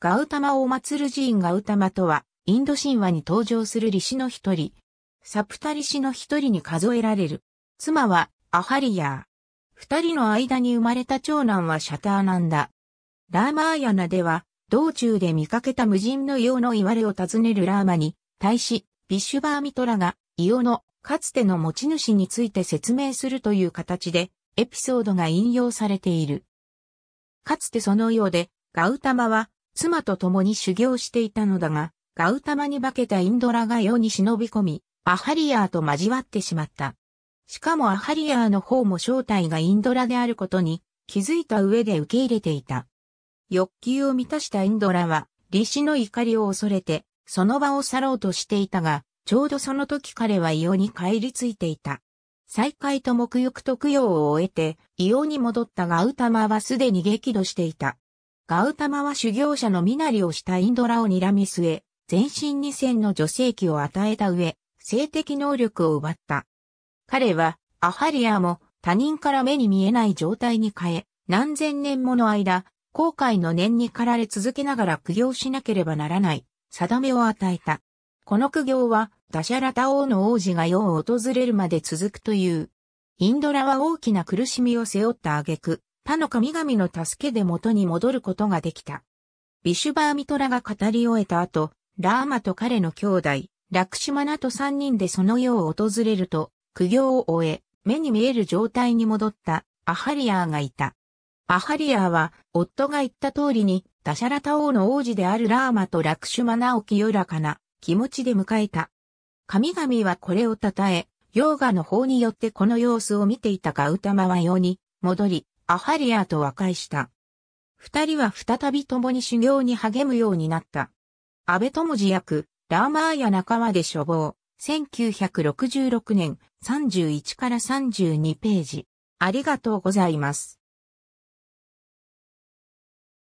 ガウタマを祀る寺院ガウタマとは、インド神話に登場する利子の一人、サプタリシの一人に数えられる。妻は、アハリヤー。二人の間に生まれた長男はシャターナンダ。ラーマーヤナでは、道中で見かけた無人の用の言われを尋ねるラーマに、対し、ビッシュバーミトラが、イオの、かつての持ち主について説明するという形で、エピソードが引用されている。かつてそのようで、ガウタマは、妻と共に修行していたのだが、ガウタマに化けたインドラが世に忍び込み、アハリヤーと交わってしまった。しかもアハリヤーの方も正体がインドラであることに気づいた上で受け入れていた。欲求を満たしたインドラは、李氏の怒りを恐れて、その場を去ろうとしていたが、ちょうどその時彼は異様に帰り着いていた。再会と沐浴と供養を終えて、異様に戻ったがウタマはすでに激怒していた。ガウタマは修行者の身なりをしたインドラを睨み据え、全身に線の女性器を与えた上、性的能力を奪った。彼は、アハリアも他人から目に見えない状態に変え、何千年もの間、後悔の念に駆られ続けながら苦行しなければならない、定めを与えた。この苦行は、ダシャラタ王の王子が世を訪れるまで続くという。インドラは大きな苦しみを背負った挙句、他の神々の助けで元に戻ることができた。ビシュバーミトラが語り終えた後、ラーマと彼の兄弟、ラクシマナと三人でその世を訪れると、苦行を終え、目に見える状態に戻ったアハリアーがいた。アハリアーは、夫が言った通りに、ダシャラタ王の王子であるラーマとラクシュマナを清らかな気持ちで迎えた。神々はこれを称え、ヨーガの方によってこの様子を見ていたガウタマは世に戻り、アハリアと和解した。二人は再び共に修行に励むようになった。安倍智次役、ラーマーヤ仲間で処方、1966年31から32ページ。ありがとうございます。